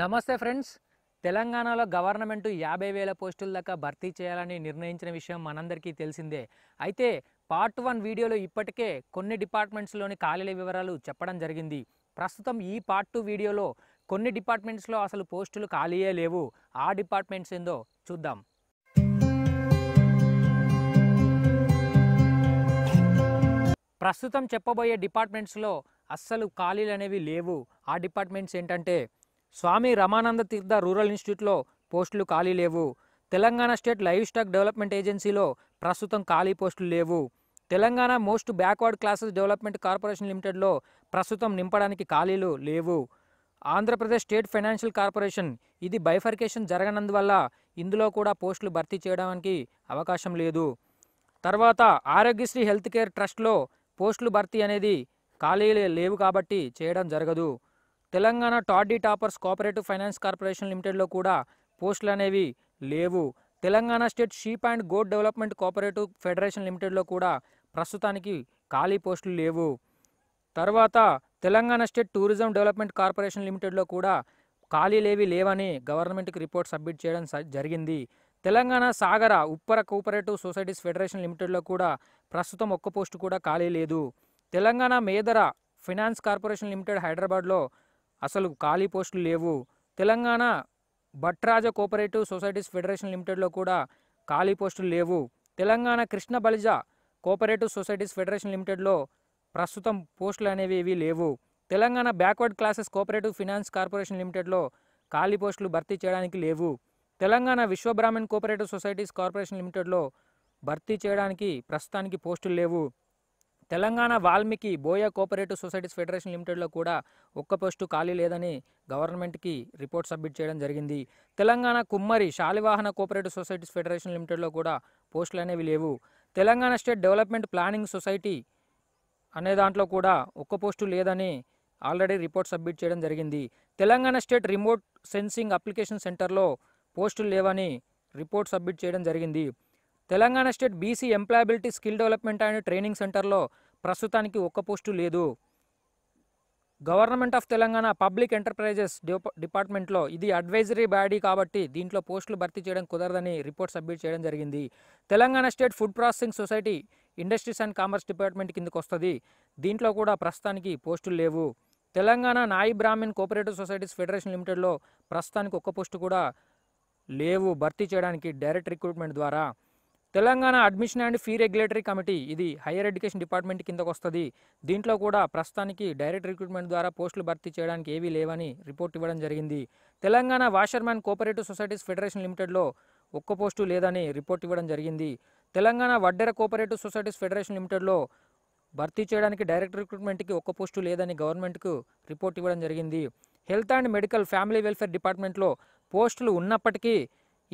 నమస్తే ఫ్రెండ్స్ తెలంగాణలో గవర్నమెంట్ యాభై వేల పోస్టుల దాకా భర్తీ చేయాలని నిర్ణయించిన విషయం మనందరికీ తెలిసిందే అయితే పార్ట్ వన్ వీడియోలో ఇప్పటికే కొన్ని డిపార్ట్మెంట్స్లోని ఖాళీల వివరాలు చెప్పడం జరిగింది ప్రస్తుతం ఈ పార్ట్ టూ వీడియోలో కొన్ని డిపార్ట్మెంట్స్లో అసలు పోస్టులు ఖాళీయే లేవు ఆ డిపార్ట్మెంట్స్ ఏందో చూద్దాం ప్రస్తుతం చెప్పబోయే డిపార్ట్మెంట్స్లో అస్సలు ఖాళీలు అనేవి లేవు ఆ డిపార్ట్మెంట్స్ ఏంటంటే స్వామి రమానంద తీర్థ రూరల్ ఇన్స్టిట్యూట్లో పోస్టులు ఖాళీ లేవు Telangana state livestock development ఏజెన్సీలో ప్రస్తుతం ఖాళీ పోస్టులు లేవు Telangana most backward classes development corporation లిమిటెడ్లో ప్రస్తుతం నింపడానికి ఖాళీలు లేవు ఆంధ్రప్రదేశ్ స్టేట్ ఫైనాన్షియల్ కార్పొరేషన్ ఇది బైఫర్కేషన్ జరగనందువల్ల ఇందులో కూడా పోస్టులు భర్తీ చేయడానికి అవకాశం లేదు తర్వాత ఆరోగ్యశ్రీ హెల్త్ కేర్ ట్రస్ట్లో పోస్టులు భర్తీ అనేది ఖాళీలు లేవు కాబట్టి చేయడం జరగదు Telangana toddy tappers cooperative finance corporation లిమిటెడ్లో కూడా పోస్టులు అనేవి లేవు Telangana state sheep and goat development cooperative federation లిమిటెడ్లో కూడా ప్రస్తుతానికి ఖాళీ పోస్టులు లేవు తర్వాత Telangana state tourism development corporation లిమిటెడ్లో కూడా ఖాళీ లేవి లేవని గవర్నమెంట్కి రిపోర్ట్ సబ్మిట్ చేయడం జరిగింది Telangana Sagara Uppara cooperative societies federation లిమిటెడ్లో కూడా ప్రస్తుతం ఒక్క పోస్టు కూడా ఖాళీ లేదు Telangana Medara finance corporation limited హైదరాబాద్లో అసలు ఖాళీ పోస్టులు లేవు Telangana Bhatraja cooperative societies federation లిమిటెడ్లో కూడా ఖాళీ పోస్టులు లేవు Telangana Krishna Balija cooperative societies federation లిమిటెడ్లో ప్రస్తుతం పోస్టులు అనేవి ఇవి లేవు Telangana backward classes cooperative finance corporation లిమిటెడ్లో ఖాళీ పోస్టులు భర్తీ చేయడానికి లేవు Telangana Brahmin cooperative societies corporation లిమిటెడ్లో భర్తీ చేయడానికి ప్రస్తుతానికి పోస్టులు లేవు Telangana Valmiki Boya cooperative societies federation లిమిటెడ్లో కూడా ఒక్క పోస్టు ఖాళీ లేదని గవర్నమెంట్కి రిపోర్ట్ సబ్మిట్ చేయడం జరిగింది Telangana Kummari Shalivahana cooperative societies federation లిమిటెడ్లో కూడా పోస్టులు అనేవి లేవు Telangana state development planning society అనే దాంట్లో కూడా ఒక్క పోస్టు లేదని ఆల్రెడీ రిపోర్ట్ సబ్మిట్ చేయడం జరిగింది Telangana state remote sensing application సెంటర్లో పోస్టులు లేవని రిపోర్ట్ సబ్మిట్ చేయడం జరిగింది Telangana state BC employability skill development and training సెంటర్లో ప్రస్తుతానికి ఒక్క పోస్టు లేదు government of Telangana public enterprises డిపార్ట్మెంట్లో ఇది అడ్వైజరీ బాడీ కాబట్టి దీంట్లో పోస్టులు భర్తీ చేయడం కుదరదని రిపోర్ట్ సబ్మిట్ చేయడం జరిగింది Telangana state food processing society industries and commerce department కిందకు వస్తుంది దీంట్లో కూడా ప్రస్తుతానికి పోస్టులు లేవు Telangana Nayi Brahmin cooperative societies federation లిమిటెడ్లో ప్రస్తుతానికి ఒక్క పోస్టు కూడా లేవు భర్తీ చేయడానికి డైరెక్ట్ రిక్రూట్మెంట్ ద్వారా Telangana admission and fee regulatory committee ఇది హైయర్ ఎడ్యుకేషన్ డిపార్ట్మెంట్ కిందకు వస్తుంది దీంట్లో కూడా ప్రస్తుతానికి డైరెక్ట్ రిక్రూట్మెంట్ ద్వారా పోస్టులు భర్తీ చేయడానికి ఏవీ లేవని రిపోర్ట్ ఇవ్వడం జరిగింది Telangana washerman cooperative societies federation లిమిటెడ్లో ఒక్క పోస్టు లేదని రిపోర్ట్ ఇవ్వడం జరిగింది Telangana Vaddera cooperative societies federation లిమిటెడ్లో భర్తీ చేయడానికి డైరెక్ట్ రిక్రూట్మెంట్కి ఒక్క పోస్టు లేదని గవర్నమెంట్కు రిపోర్ట్ ఇవ్వడం జరిగింది health and medical family welfare డిపార్ట్మెంట్లో పోస్టులు ఉన్నప్పటికీ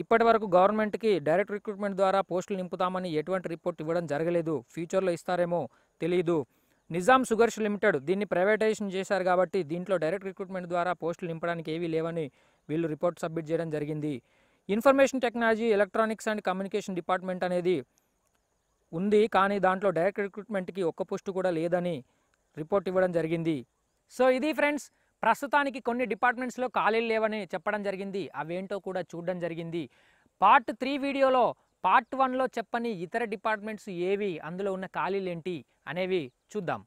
ఇప్పటి వరకు గవర్నమెంట్కి డైరెక్ట్ రిక్రూట్మెంట్ ద్వారా పోస్టులు నింపుతామని ఎటువంటి రిపోర్ట్ ఇవ్వడం జరగలేదు ఫ్యూచర్లో ఇస్తారేమో తెలియదు నిజాం షుగర్స్ లిమిటెడ్ దీన్ని ప్రైవేటైజేషన్ చేశారు కాబట్టి దీంట్లో డైరెక్ట్ రిక్రూట్మెంట్ ద్వారా పోస్టులు నింపడానికి ఏవీ లేవని వీళ్ళు రిపోర్ట్ సబ్మిట్ చేయడం జరిగింది information technology electronics and communication department అనేది ఉంది కానీ దాంట్లో డైరెక్ట్ రిక్రూట్మెంట్కి ఒక్క పోస్టు కూడా లేదని రిపోర్ట్ ఇవ్వడం జరిగింది సో ఇది ఫ్రెండ్స్ ప్రస్తుతానికి కొన్ని డిపార్ట్మెంట్స్లో ఖాళీలు లేవని చెప్పడం జరిగింది అవేంటో కూడా చూడడం జరిగింది పార్ట్ త్రీ వీడియోలో పార్ట్ వన్లో చెప్పని ఇతర డిపార్ట్మెంట్స్ ఏవి అందులో ఉన్న ఖాళీలు ఏంటి అనేవి చూద్దాం